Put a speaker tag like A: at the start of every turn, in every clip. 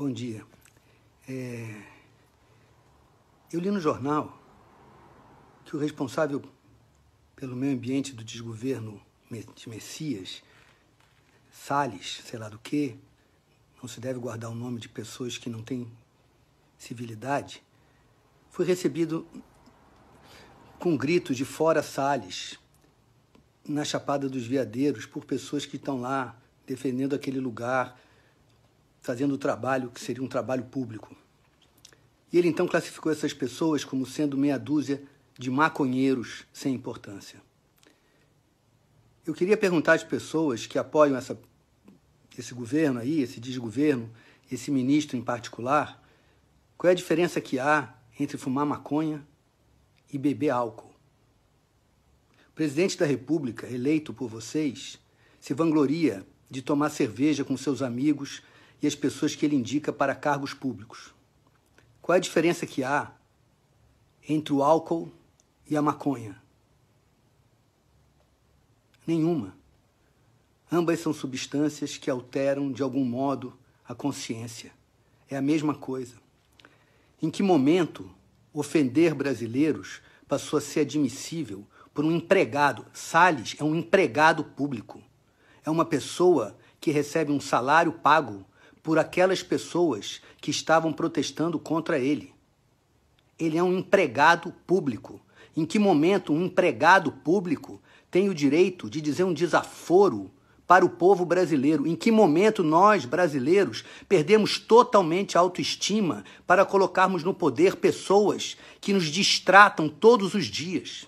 A: Bom dia. É... Eu li no jornal que o responsável pelo meio ambiente do desgoverno de Messias, Salles, sei lá do que, não se deve guardar o nome de pessoas que não têm civilidade, foi recebido com gritos de fora Salles, na Chapada dos Veadeiros, por pessoas que estão lá defendendo aquele lugar fazendo o trabalho que seria um trabalho público. E ele então classificou essas pessoas como sendo meia dúzia de maconheiros sem importância. Eu queria perguntar às pessoas que apoiam essa, esse governo aí, esse desgoverno, esse ministro em particular, qual é a diferença que há entre fumar maconha e beber álcool? O presidente da República, eleito por vocês, se vangloria de tomar cerveja com seus amigos e as pessoas que ele indica para cargos públicos. Qual é a diferença que há entre o álcool e a maconha? Nenhuma. Ambas são substâncias que alteram de algum modo a consciência. É a mesma coisa. Em que momento ofender brasileiros passou a ser admissível por um empregado? Salles é um empregado público. É uma pessoa que recebe um salário pago por aquelas pessoas que estavam protestando contra ele. Ele é um empregado público. Em que momento um empregado público tem o direito de dizer um desaforo para o povo brasileiro? Em que momento nós, brasileiros, perdemos totalmente a autoestima para colocarmos no poder pessoas que nos distratam todos os dias?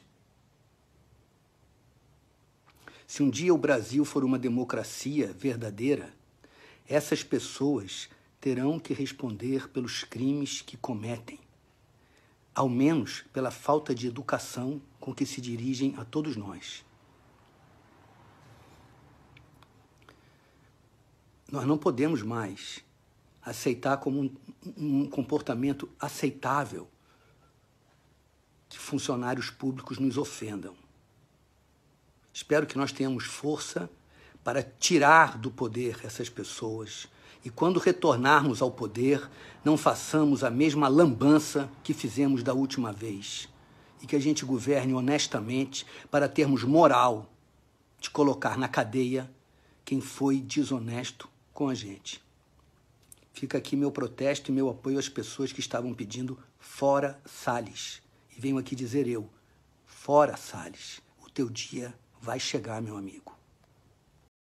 A: Se um dia o Brasil for uma democracia verdadeira, essas pessoas terão que responder pelos crimes que cometem, ao menos pela falta de educação com que se dirigem a todos nós. Nós não podemos mais aceitar como um, um comportamento aceitável que funcionários públicos nos ofendam. Espero que nós tenhamos força para tirar do poder essas pessoas. E quando retornarmos ao poder, não façamos a mesma lambança que fizemos da última vez. E que a gente governe honestamente para termos moral de colocar na cadeia quem foi desonesto com a gente. Fica aqui meu protesto e meu apoio às pessoas que estavam pedindo fora Sales. E venho aqui dizer eu, fora Sales, o teu dia vai chegar, meu amigo.